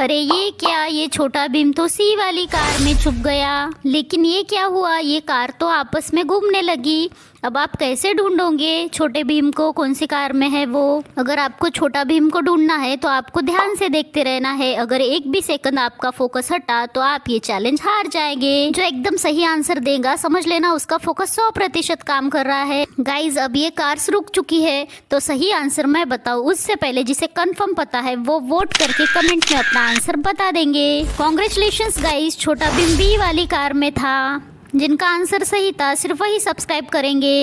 अरे ये क्या ये छोटा भीम तो सी वाली कार में छुप गया लेकिन ये क्या हुआ ये कार तो आपस में घूमने लगी अब आप कैसे ढूंढोगे छोटे भीम को कौन सी कार में है वो अगर आपको छोटा भीम को ढूंढना है तो आपको ध्यान से देखते रहना है अगर एक भी सेकंड आपका फोकस हटा तो आप ये चैलेंज हार जाएंगे जो एकदम सही आंसर देगा समझ लेना उसका फोकस सौ प्रतिशत काम कर रहा है गाइज अब ये कार्स रुक चुकी है तो सही आंसर मैं बताऊँ उससे पहले जिसे कन्फर्म पता है वो वोट करके कमेंट में अपना आंसर बता देंगे कॉन्ग्रेचुलेशन गाइस छोटा बिम्बी वाली कार में था जिनका आंसर सही था सिर्फ वही सब्सक्राइब करेंगे